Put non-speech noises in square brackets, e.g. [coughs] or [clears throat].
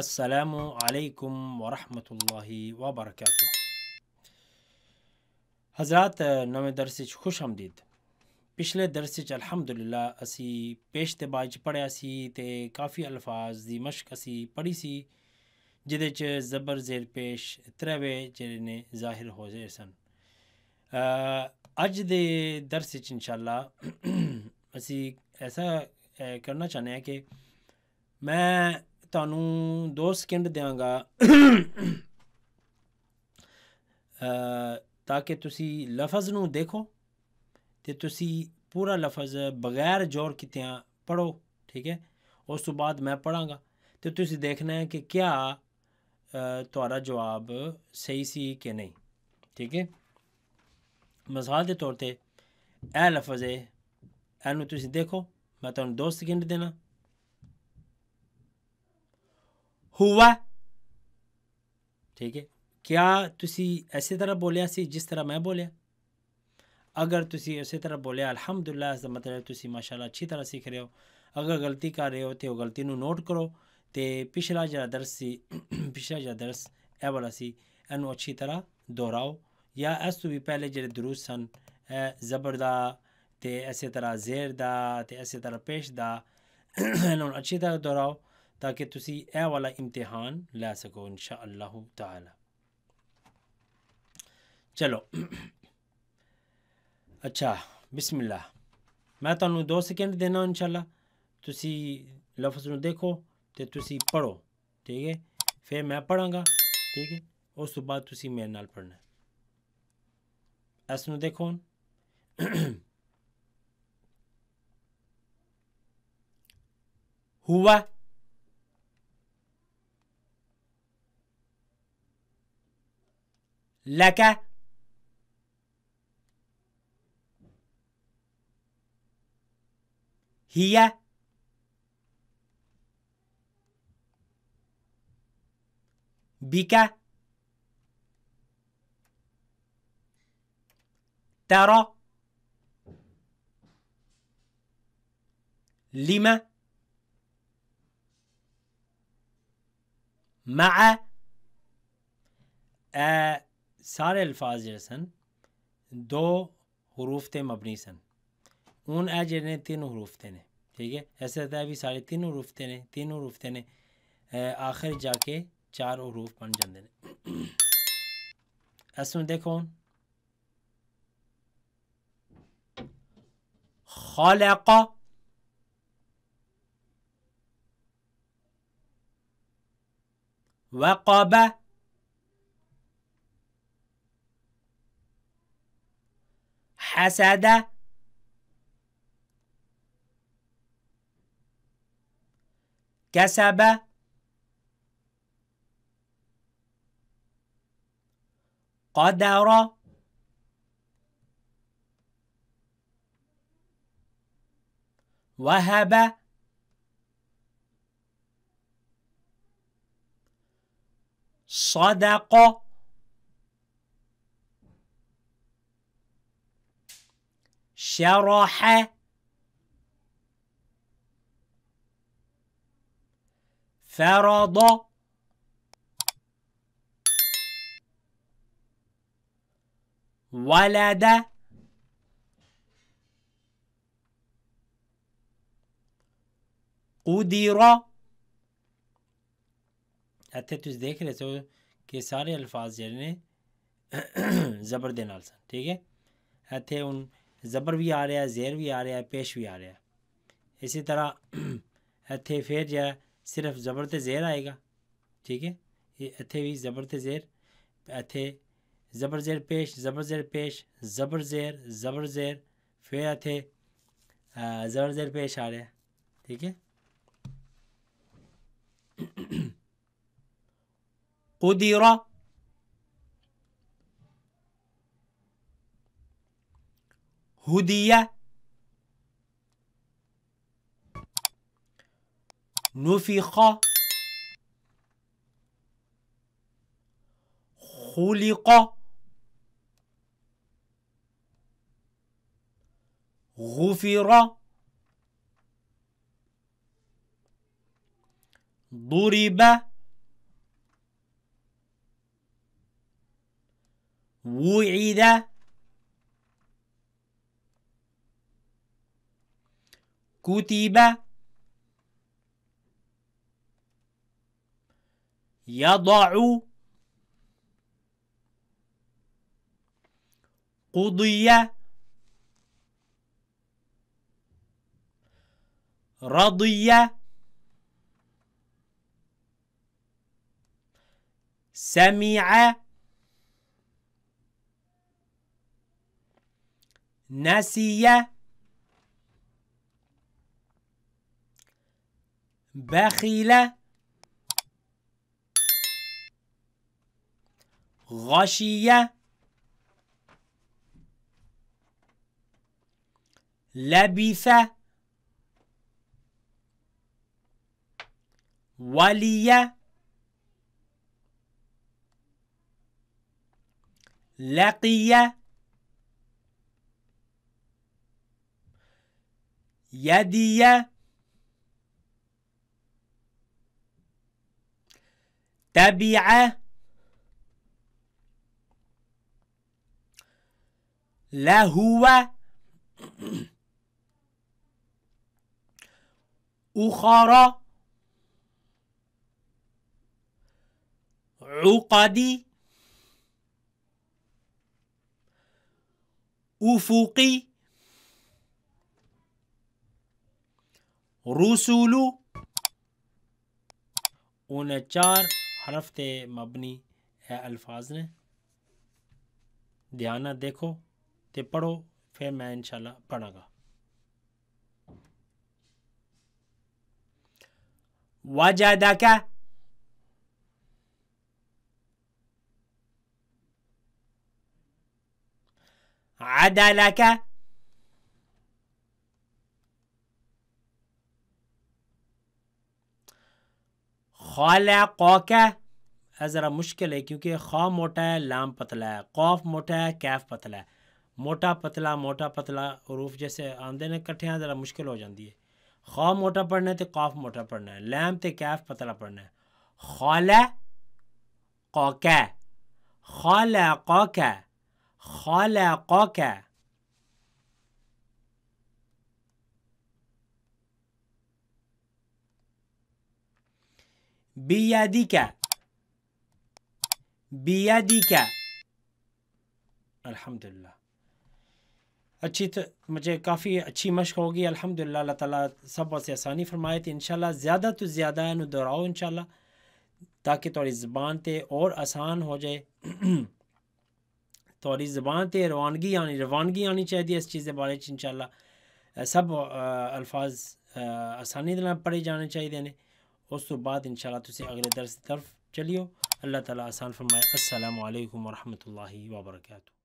السلام علیکم ورحمۃ اللہ وبرکاتہ حضرات نویں درس خوش آمدید پچھلے درس الحمد للہ اسی پیش تباج پڑھیا سی تے کافی الفاظ دی مشق اسی پڑھی سی جدے چ زبر زیر پیش تروے جڑے نے ظاہر ہو جائے سن اج دے درس چنشاء اللہ اِسی ایسا کرنا چاہنے ہیں کہ میں ਤੁਹਾਨੂੰ 2 ਸਕਿੰਟ ਦਿਆਂਗਾ ਤਾਂ ਕਿ ਤੁਸੀਂ ਲਫ਼ਜ਼ ਨੂੰ ਦੇਖੋ ਤੇ ਤੁਸੀਂ ਪੂਰਾ ਲਫ਼ਜ਼ ਬਗੈਰ ਜ਼ੋਰ ਕਿਤਿਆਂ ਪੜੋ ਠੀਕ ਹੈ ਉਸ ਤੋਂ ਬਾਅਦ ਮੈਂ ਪੜਾਂਗਾ ਤੇ ਤੁਸੀਂ ਦੇਖਣਾ ਹੈ ਕਿ ਕੀ ਤੁਹਾਡਾ ਜਵਾਬ ਸਹੀ ਸੀ ਕਿ ਨਹੀਂ ਠੀਕ ਹੈ ਮਿਸਾਲ ਦੇ ਤੌਰ ਤੇ ਇਹ ਲਫ਼ਜ਼ ਹੈ ਇਹਨੂੰ ਤੁਸੀਂ ਦੇਖੋ ਮੈਂ ਤੁਹਾਨੂੰ 2 ਸਕਿੰਟ ਦੇਣਾ ہوا ٹھیک ہے کیا تسی تی طرح بولیا سی جس طرح میں بولیا اگر تسی اسی طرح بولیا الحمدللہ اس دا مطلب تسی ماشاءاللہ اچھی طرح سیکھ رہے ہو اگر غلطی کر رہے ہو تو نو نوٹ کرو تے پچھلا جڑا درس سی [clears throat] پچھلا جڑا درس اے والا سی اینو اچھی طرح دہراؤ یا اس تو بھی پہلے جڑے دروس سن زبر دا تے ایسے طرح زیر دا تے اسی طرح پیش دا [clears throat] اینو اچھی طرح دہراؤ تاکہ تسی اے والا امتحان لے سکو ان شاء اللہ تعالیٰ چلو اچھا بسم اللہ میں تعینوں دو سیکنڈ دینا ان شاء اللہ تھی لفظ نکھو تو تھی پڑھو ٹھیک ہے پھر میں پڑھا گا ٹھیک ہے اس تو بعد تسی میرے نال پڑھنا ہے اس کو دیکھو ہوں ہوا لك هي بك ترى لما مع آه سارے الفاظ جڑے سن دو حروف تے مبنی سن ہوں یہ جڑے تین حروف تے نے ٹھیک ہے بھی طرح تین حروف تے نے تین حروف تے نے آخر جا کے چار حروف بن نے اس ایسے دیکھو خالق حسد كسب قدر وهب صدق شرح فرض ولد قدر حتى تزدهك لسو كي ساري الفاظ جرنه يعني [coughs] زبر دينال سان تيكي حتى ان زبر بھی آ رہا ہے زیر بھی آ رہا ہے پیش بھی آ رہا ہے اسی طرح ایتھے [clears throat] پھر جائے صرف زبر تے زیر آئے گا ٹھیک ہے ایتھے بھی زبر تے زیر ایتھے زبر زیر پیش زبر زیر پیش زبر زیر زبر زیر پھر ایتھے زبر زیر پیش آ رہا ہے ٹھیک ہے [clears throat] هدي نفخ خلق غفر ضرب وعد كتب يضع قضي رضي سمع نسي بخيلة غشية لبث ولي لقي يدي تبع لهو أخرى عقد أفقي رسل ونجار حرف تے مبنی الفاظ نے دھیان دیکھو تے پڑھو پھر میں انشاءاللہ پڑھا گا پڑھا گا وا جائد خو ل ہےک ذرا مشکل ہے کیونکہ خواہ موٹا ہے لام پتلا ہے قوف موٹا ہے کیف پتلا ہے موٹا پتلا موٹا پتلا حروف جیسے آندے نے کٹھے ذرا مشکل ہو جاتی ہے خواہ موٹا پڑھنا ہے تو قوف موٹا پڑھنا ہے لیم تو کیف پتلا پڑھنا ہے خوا لوک خو لوک خو لوک اچھی تو مجھے کافی اچھی مشق ہوگی الحمد للہ اللہ تعالیٰ سب سے آسانی فرمائے تھے انشاءاللہ زیادہ تو زیادہ دہراؤ ان شاء انشاءاللہ تاکہ تھوڑی زبان تے اور آسان ہو جائے [clears throat] تھوڑی زبان تے روانگی آنی روانگی آنی چاہیے اس چیز بارے شاء انشاءاللہ سب الفاظ آسانی پڑھے جانے چاہیے نے اس تو بعد انشاءاللہ تسی اگلے درس طرف چلیو اللہ تعالیٰ آسان فرمائے السلام علیکم ورحمۃ اللہ وبرکاتہ